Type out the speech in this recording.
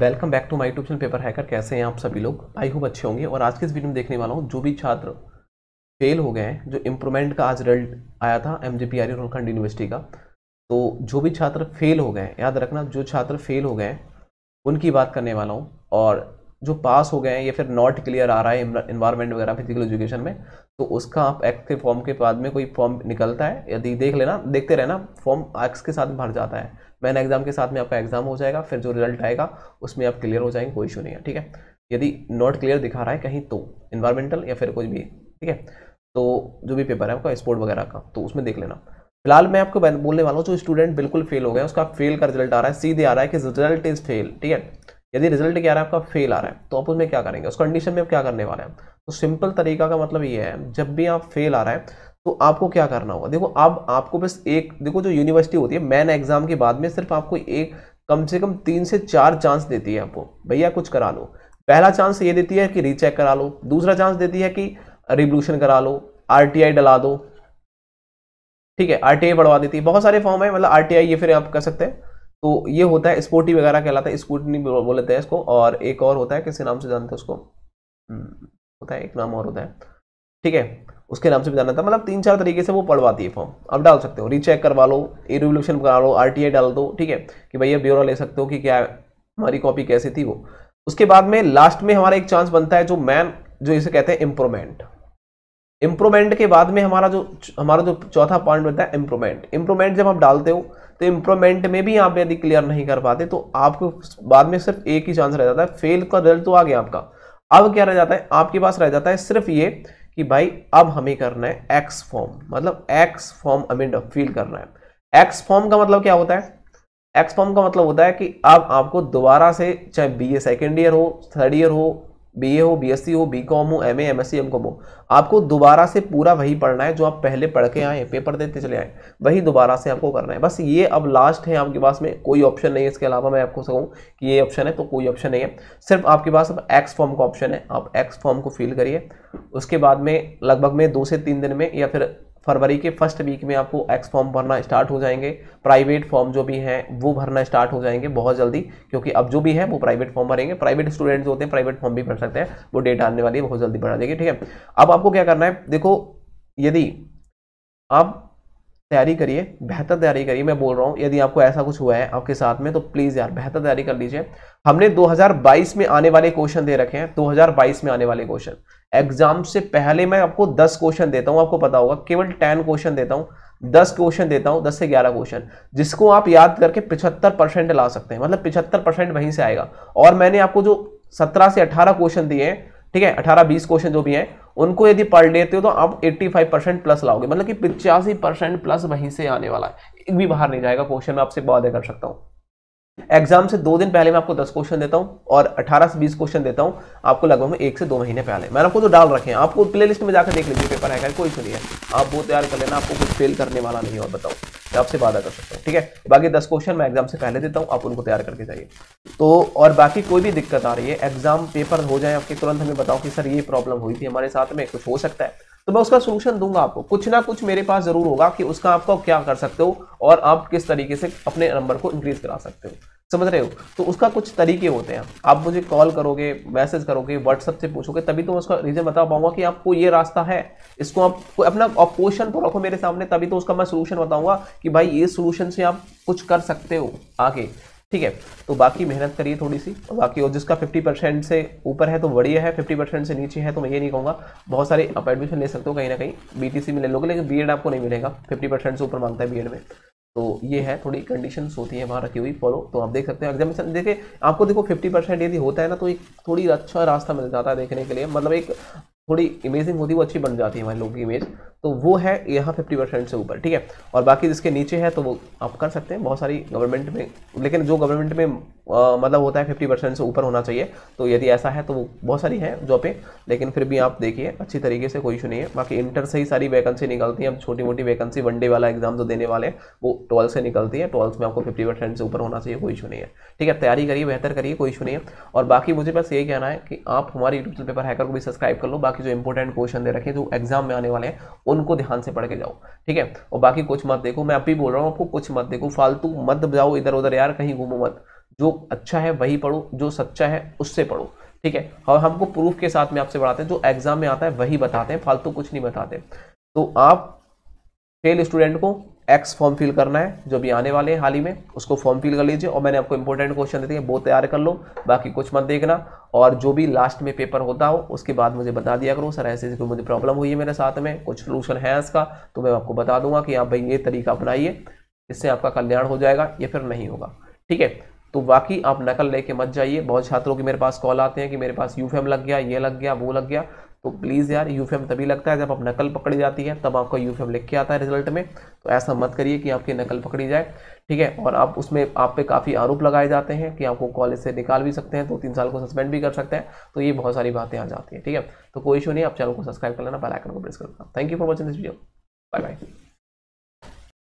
welcome back to my YouTube channel paper hacker कैसे हैं आप सभी लोग आई होप अच्छे होंगे और आज के इस वीडियो में देखने वाला हूँ जो भी छात्र फेल हो गए हैं जो इम्प्रूवमेंट का आज रिजल्ट आया था M J P R Rohilkhand university का तो जो भी छात्र फेल हो गए हैं याद रखना जो छात्र फेल हो गए हैं उनकी बात करने वाला हूँ और जो पास हो गए हैं या फिर नॉट क्लियर आ रहा है इन्वायरमेंट वगैरह फिजिकल एजुकेशन में तो उसका आप एक्स के फॉर्म के बाद में कोई फॉर्म निकलता है यदि देख लेना देखते रहना फॉर्म एक्स के साथ भर जाता है मैन एग्जाम के साथ में आपका एग्जाम हो जाएगा फिर जो रिजल्ट आएगा उसमें आप क्लियर हो जाएंगे कोई इशू नहीं है ठीक है यदि नॉट क्लियर दिखा रहा है कहीं तो इन्वायरमेंटल या फिर कुछ भी ठीक है तो जो भी पेपर है आपका स्पोर्ट वगैरह का तो उसमें देख लेना फिलहाल मैं आपको बोलने वाला हूँ जो स्टूडेंट बिल्कुल फेल हो गया उसका फेल का रिजल्ट आ रहा है सीधे आ रहा है कि रिजल्ट इज़ फेल ठीक है यदि रिजल्ट क्या आ रहा है आपका फेल आ रहा है तो आप उसमें क्या करेंगे उस कंडीशन में आप क्या करने वाले हैं तो सिंपल तरीका का मतलब ये है जब भी आप फेल आ रहा है तो आपको क्या करना होगा देखो अब आपको बस एक देखो जो यूनिवर्सिटी होती है मैन एग्जाम के बाद में सिर्फ आपको एक कम से कम तीन से चार चांस देती है आपको भैया कुछ करा लो पहला चांस ये देती है कि रीचेक करा लो दूसरा चांस देती है कि रिवोल्यूशन करा लो आर डला दो ठीक है आर बढ़वा देती है बहुत सारे फॉर्म है मतलब आर ये फिर आप कर सकते हैं तो ये होता है स्पोर्टी वगैरह कहलाता है स्कूटनी बोल लेते हैं इसको और एक और होता है किसी नाम से जानते हैं उसको हम्म, होता है एक नाम और होता है ठीक है उसके नाम से भी जाना था मतलब तीन चार तरीके से वो पढ़वाती है फॉर्म अब डाल सकते हो रीचेक करवा लो ए रिवोल्यूशन करा लो आर डाल दो ठीक है कि भैया ब्यौरा ले सकते हो कि क्या हमारी कॉपी कैसी थी वो उसके बाद में लास्ट में हमारा एक चांस बनता है जो मैन जो इसे कहते हैं इम्प्रूवमेंट इंप्रूवमेंट के बाद में हमारा जो हमारा जो चौथा पॉइंट होता है इंप्रूवमेंट इंप्रूवमेंट जब आप डालते हो तो इंप्रूवमेंट में भी आप यदि क्लियर नहीं कर पाते तो आपको बाद में सिर्फ एक ही चांस रह जाता है फेल का रिजल्ट तो आ गया आपका अब क्या रह जाता है आपके पास रह जाता है सिर्फ ये कि भाई अब हमें करना है एक्स फॉर्म मतलब एक्स फॉर्म हमें फील करना है एक्स फॉर्म का मतलब क्या होता है एक्स फॉर्म का मतलब होता है कि अब आपको दोबारा से चाहे बी ए सेकेंड ईयर हो थर्ड ईयर हो बी ए हो बी एस सी हो बी कॉम हो M M S C M com हो आपको दोबारा से पूरा वही पढ़ना है जो आप पहले पढ़ के आए पेपर देते चले आए वही दोबारा से आपको करना है बस ये अब लास्ट है आपके पास में कोई ऑप्शन नहीं है इसके अलावा मैं आपको कहूँ कि ये ऑप्शन है तो कोई ऑप्शन नहीं है सिर्फ आपके पास अब एक्स फॉर्म का ऑप्शन है आप एक्स फॉर्म को फिल करिए उसके बाद में लगभग में दो से तीन दिन में या फिर फरवरी के फर्स्ट वीक में आपको एक्स फॉर्म भरना स्टार्ट हो जाएंगे प्राइवेट फॉर्म जो भी हैं वो भरना स्टार्ट हो जाएंगे बहुत जल्दी क्योंकि अब जो भी है वो प्राइवेट फॉर्म भरेंगे प्राइवेट स्टूडेंट्स होते हैं प्राइवेट फॉर्म भी भर सकते हैं वो डेट आने वाली है बहुत जल्दी बढ़ा देगी ठीक है अब आपको क्या करना है देखो यदि आप तैयारी करिए बेहतर तैयारी करिए मैं बोल रहा हूँ यदि आपको ऐसा कुछ हुआ है आपके साथ में तो प्लीज़ यार बेहतर तैयारी कर लीजिए हमने 2022 में आने वाले क्वेश्चन दे रखे हैं 2022 में आने वाले क्वेश्चन एग्जाम से पहले मैं आपको 10 क्वेश्चन देता हूँ आपको पता होगा केवल 10 क्वेश्चन देता हूँ 10 क्वेश्चन देता हूँ 10 से 11 क्वेश्चन जिसको आप याद करके पिछहत्तर परसेंट ला सकते हैं मतलब पिछहत्तर परसेंट वहीं से आएगा और मैंने आपको जो सत्रह से अठारह क्वेश्चन दिए हैं ठीक है अठारह बीस क्वेश्चन जो भी हैं उनको यदि पढ़ लेते हो तो आप 85 परसेंट प्लस लाओगे मतलब कि पिचासी परसेंट प्लस वहीं से आने वाला है एक भी बाहर नहीं जाएगा क्वेश्चन मैं आपसे वादे कर सकता हूँ एग्जाम से दो दिन पहले मैं आपको दस क्वेश्चन देता हूँ और अठारह से बीस क्वेश्चन देता हूँ आपको लगभग एक से दो महीने पहले मैंने आपको तो डाल रखे हैं आपको प्ले में जाकर देख लीजिए पेपर है कोई सुनिए आप वो तैयार कर लेना आपको कुछ फेल करने वाला नहीं और बताऊँ मैं आपसे वादा कर सकता हूँ ठीक है बाकी दस क्वेश्चन मैं एग्जाम से पहले देता हूँ आप उनको तैयार करके जाइए तो और बाकी कोई भी दिक्कत आ रही है एग्जाम पेपर हो जाए आपके तुरंत हमें बताओ कि सर ये प्रॉब्लम हुई थी हमारे साथ में कुछ हो सकता है तो मैं उसका सोल्यूशन दूंगा आपको कुछ ना कुछ मेरे पास जरूर होगा कि उसका आपको क्या कर सकते हो और आप किस तरीके से अपने नंबर को इंक्रीज करा सकते हो समझ रहे हो तो उसका कुछ तरीके होते हैं आप मुझे कॉल करोगे मैसेज करोगे व्हाट्सअप से पूछोगे तभी तो उसका रीज़न बता पाऊंगा कि आपको ये रास्ता है इसको आप अपना ऑपोशन तो रखो मेरे सामने तभी तो उसका मैं सोल्यूशन बताऊंगा कि भाई ये सोल्यूशन से आप कुछ कर सकते हो आगे ठीक है तो बाकी मेहनत करिए थोड़ी सी बाकी और जिसका 50 परसेंट से ऊपर है तो बढ़िया है 50 परसेंट से नीचे है तो मैं ये नहीं कहूँगा बहुत सारे आप एडमिशन ले सकते हो कहीं ना कहीं बीटीसी में ले लोगे लेकिन बीएड आपको नहीं मिलेगा 50 परसेंट से ऊपर मांगता है बीएड में तो ये है थोड़ी कंडीशन होती है वहाँ रखी हुई फॉलो तो आप देख सकते हैं एग्जामिनेशन देखिए आपको देखो फिफ्टी परसेंट यदि होता है ना तो एक थोड़ी अच्छा रास्ता मिल जाता है देखने के लिए मतलब एक थोड़ी इमेजिंग होती है वो अच्छी बन जाती है हमारे लोगों की इमेज तो वो है यहाँ फिफ्टी परसेंट से ऊपर ठीक है और बाकी जिसके नीचे है तो वो आप कर सकते हैं बहुत सारी गवर्नमेंट में लेकिन जो गवर्नमेंट में मतलब होता है फिफ्टी परसेंट से ऊपर होना चाहिए तो यदि ऐसा है तो बहुत सारी है जॉबें लेकिन फिर भी आप देखिए अच्छी तरीके से कोई इशू नहीं है बाकी इंटर से ही सारी वैकेंसी निकलती है अब छोटी मोटी वैकेंसी वनडे वाला एग्जाम जो देने वाले वो ट्वेल्थ से निकलती है ट्वेल्थ में आपको फिफ्टी परसेंट से ऊपर होना चाहिए कोई इशू नहीं है ठीक है तैयारी करिए बेहतर करिए कोई इशू नहीं है और बाकी मुझे बस यही कहना है कि आप हमारे यूट्यूब चैनल पेपर हैकर को भी सब्सक्राइब कर लो बाकी जो इंपॉर्टेंट क्वेश्चन दे रखे जो एग्जाम में आने वाले हैं उनको ध्यान से पढ़ के जाओ ठीक है और बाकी कुछ मत देखो मैं अभी भी बोल रहा हूँ आपको कुछ मत देखो फालतू मत जाओ इधर उधर यार कहीं घूमो मत जो अच्छा है वही पढ़ो जो सच्चा है उससे पढ़ो ठीक है और हमको प्रूफ के साथ में आपसे बढ़ाते हैं जो एग्जाम में आता है वही बताते हैं फालतू कुछ नहीं बताते तो आप फेल स्टूडेंट को एक्स फॉर्म फिल करना है जो भी आने वाले हैं हाल ही में उसको फॉर्म फिल कर लीजिए और मैंने आपको इंपॉर्टेंट क्वेश्चन दे दिए वो तैयार कर लो बाकी कुछ मत देखना और जो भी लास्ट में पेपर होता हो उसके बाद मुझे बता दिया करो सर ऐसे कोई मुझे प्रॉब्लम हुई है मेरे साथ में कुछ सोलूशन है इसका तो मैं आपको बता दूंगा कि आप भाई ये तरीका अपनाइए इससे आपका कल्याण हो जाएगा या फिर नहीं होगा ठीक है तो बाकी आप नकल लेके मत जाइए बहुत छात्रों के मेरे पास कॉल आते हैं कि मेरे पास यू लग गया ये लग गया वो लग गया तो प्लीज़ यार यू तभी लगता है जब आप नकल पकड़ी जाती है तब आपका यूफेम लिख के आता है रिजल्ट में तो ऐसा मत करिए कि आपकी नकल पकड़ी जाए ठीक है और आप उसमें आप पे काफ़ी आरोप लगाए जाते हैं कि आपको कॉलेज से निकाल भी सकते हैं दो तो तीन साल को सस्पेंड भी कर सकते हैं तो ये बहुत सारी बातें आ जाती हैं ठीक है तो कोई इशू नहीं आप चैनल को सब्सक्राइब कर लेना बेल को प्रेस कर लेना thank you for watching this video bye bye